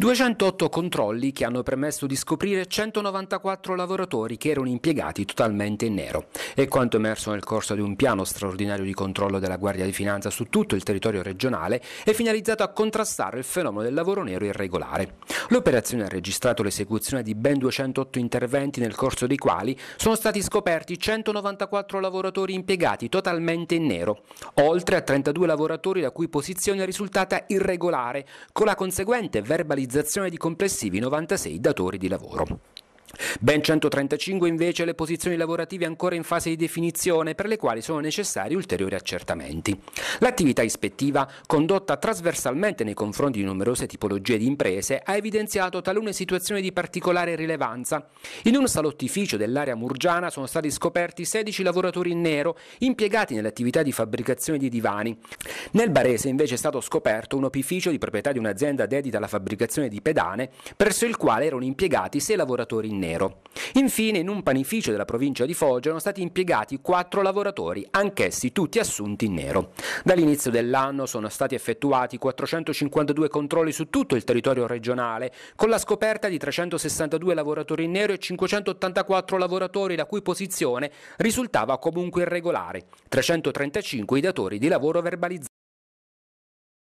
208 controlli che hanno permesso di scoprire 194 lavoratori che erano impiegati totalmente in nero. È quanto emerso nel corso di un piano straordinario di controllo della Guardia di Finanza su tutto il territorio regionale e finalizzato a contrastare il fenomeno del lavoro nero irregolare. L'operazione ha registrato l'esecuzione di ben 208 interventi nel corso dei quali sono stati scoperti 194 lavoratori impiegati totalmente in nero, oltre a 32 lavoratori la cui posizione è risultata irregolare, con la conseguente verbalizzazione stabilizzazione di complessivi 96 datori di lavoro. Ben 135 invece le posizioni lavorative ancora in fase di definizione per le quali sono necessari ulteriori accertamenti. L'attività ispettiva, condotta trasversalmente nei confronti di numerose tipologie di imprese, ha evidenziato talune situazioni di particolare rilevanza. In un salottificio dell'area murgiana sono stati scoperti 16 lavoratori in nero impiegati nell'attività di fabbricazione di divani. Nel barese invece è stato scoperto un opificio di proprietà di un'azienda dedita alla fabbricazione di pedane, presso il quale erano impiegati 6 lavoratori in nero nero. Infine, in un panificio della provincia di Foggia sono stati impiegati quattro lavoratori, anch'essi tutti assunti in nero. Dall'inizio dell'anno sono stati effettuati 452 controlli su tutto il territorio regionale, con la scoperta di 362 lavoratori in nero e 584 lavoratori la cui posizione risultava comunque irregolare, 335 i datori di lavoro verbalizzati.